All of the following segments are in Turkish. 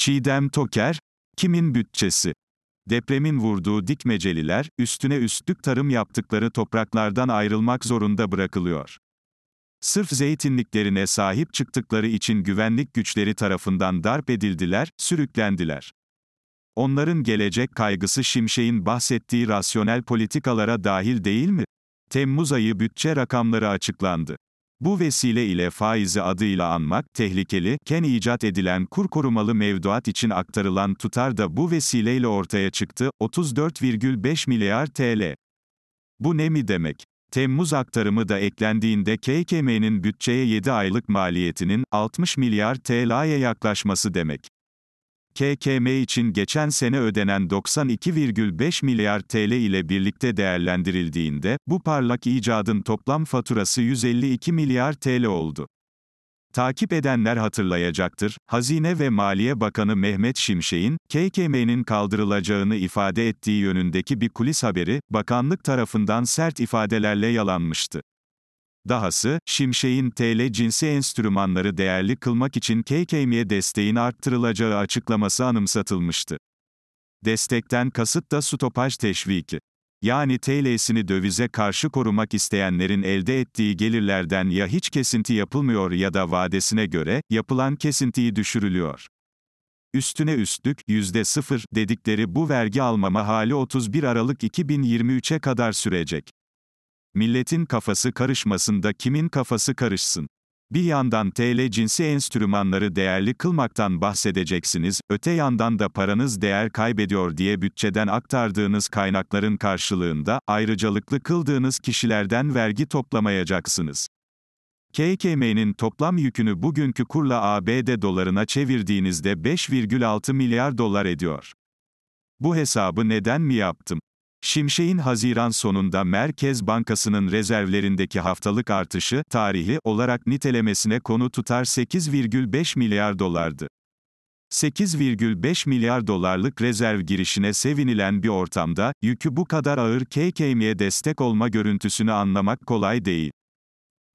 Çiğdem Toker, kimin bütçesi? Depremin vurduğu dikmeceliler, üstüne üstlük tarım yaptıkları topraklardan ayrılmak zorunda bırakılıyor. Sırf zeytinliklerine sahip çıktıkları için güvenlik güçleri tarafından darp edildiler, sürüklendiler. Onların gelecek kaygısı Şimşek'in bahsettiği rasyonel politikalara dahil değil mi? Temmuz ayı bütçe rakamları açıklandı. Bu vesile ile faizi adıyla anmak, tehlikeli, ken icat edilen kur korumalı mevduat için aktarılan tutar da bu vesileyle ortaya çıktı, 34,5 milyar TL. Bu ne mi demek? Temmuz aktarımı da eklendiğinde KKM'nin bütçeye 7 aylık maliyetinin 60 milyar TL'ye yaklaşması demek. KKM için geçen sene ödenen 92,5 milyar TL ile birlikte değerlendirildiğinde, bu parlak icadın toplam faturası 152 milyar TL oldu. Takip edenler hatırlayacaktır, Hazine ve Maliye Bakanı Mehmet Şimşek'in, KKM'nin kaldırılacağını ifade ettiği yönündeki bir kulis haberi, bakanlık tarafından sert ifadelerle yalanmıştı. Dahası, Şimşek'in TL cinsi enstrümanları değerli kılmak için KKM'ye desteğin arttırılacağı açıklaması anımsatılmıştı. Destekten kasıt da stopaj teşviki. Yani TL'sini dövize karşı korumak isteyenlerin elde ettiği gelirlerden ya hiç kesinti yapılmıyor ya da vadesine göre yapılan kesintiyi düşürülüyor. Üstüne üstlük %0 dedikleri bu vergi almama hali 31 Aralık 2023'e kadar sürecek. Milletin kafası karışmasın da kimin kafası karışsın? Bir yandan TL cinsi enstrümanları değerli kılmaktan bahsedeceksiniz, öte yandan da paranız değer kaybediyor diye bütçeden aktardığınız kaynakların karşılığında ayrıcalıklı kıldığınız kişilerden vergi toplamayacaksınız. KKM'nin toplam yükünü bugünkü kurla ABD dolarına çevirdiğinizde 5,6 milyar dolar ediyor. Bu hesabı neden mi yaptım? Şimşek'in Haziran sonunda Merkez Bankası'nın rezervlerindeki haftalık artışı, tarihi olarak nitelemesine konu tutar 8,5 milyar dolardı. 8,5 milyar dolarlık rezerv girişine sevinilen bir ortamda, yükü bu kadar ağır KKM'ye destek olma görüntüsünü anlamak kolay değil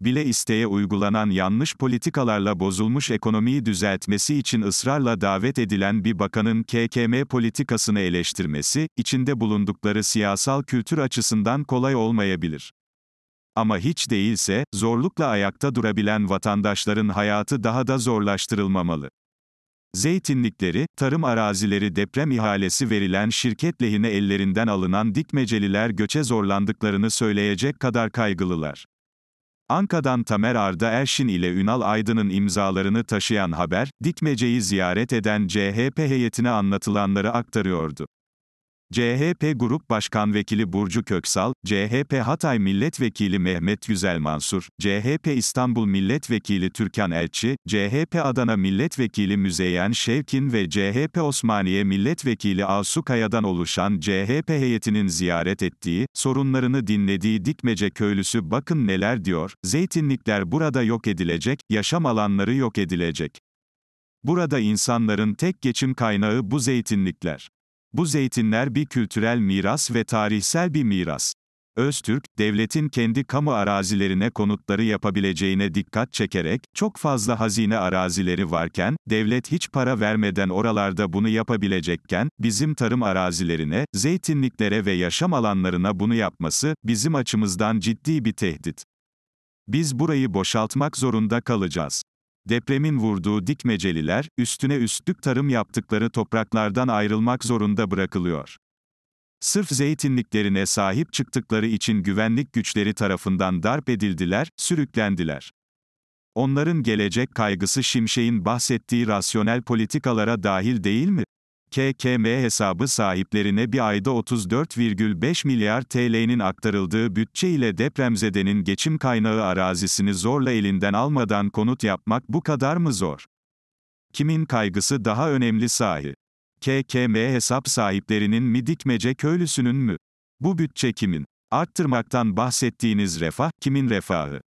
bile isteğe uygulanan yanlış politikalarla bozulmuş ekonomiyi düzeltmesi için ısrarla davet edilen bir bakanın KKM politikasını eleştirmesi, içinde bulundukları siyasal kültür açısından kolay olmayabilir. Ama hiç değilse, zorlukla ayakta durabilen vatandaşların hayatı daha da zorlaştırılmamalı. Zeytinlikleri, tarım arazileri deprem ihalesi verilen şirket lehine ellerinden alınan dikmeceliler göçe zorlandıklarını söyleyecek kadar kaygılılar. Anka'dan Tamer Arda Erşin ile Ünal Aydın'ın imzalarını taşıyan haber, Dikmece'yi ziyaret eden CHP heyetine anlatılanları aktarıyordu. CHP Grup Başkan Vekili Burcu Köksal, CHP Hatay Milletvekili Mehmet Güzel Mansur, CHP İstanbul Milletvekili Türkan Elçi, CHP Adana Milletvekili Müzeyyen Şevkin ve CHP Osmaniye Milletvekili Asu Kaya'dan oluşan CHP heyetinin ziyaret ettiği, sorunlarını dinlediği Dikmece köylüsü bakın neler diyor, zeytinlikler burada yok edilecek, yaşam alanları yok edilecek. Burada insanların tek geçim kaynağı bu zeytinlikler. Bu zeytinler bir kültürel miras ve tarihsel bir miras. Öztürk, devletin kendi kamu arazilerine konutları yapabileceğine dikkat çekerek, çok fazla hazine arazileri varken, devlet hiç para vermeden oralarda bunu yapabilecekken, bizim tarım arazilerine, zeytinliklere ve yaşam alanlarına bunu yapması, bizim açımızdan ciddi bir tehdit. Biz burayı boşaltmak zorunda kalacağız. Depremin vurduğu dikmeceliler, üstüne üstlük tarım yaptıkları topraklardan ayrılmak zorunda bırakılıyor. Sırf zeytinliklerine sahip çıktıkları için güvenlik güçleri tarafından darp edildiler, sürüklendiler. Onların gelecek kaygısı Şimşek'in bahsettiği rasyonel politikalara dahil değil mi? KKM hesabı sahiplerine bir ayda 34,5 milyar TL'nin aktarıldığı bütçe ile depremzedenin geçim kaynağı arazisini zorla elinden almadan konut yapmak bu kadar mı zor? Kimin kaygısı daha önemli sahi? KKM hesap sahiplerinin mi dikmece köylüsünün mü? Bu bütçe kimin? Arttırmaktan bahsettiğiniz refah, kimin refahı?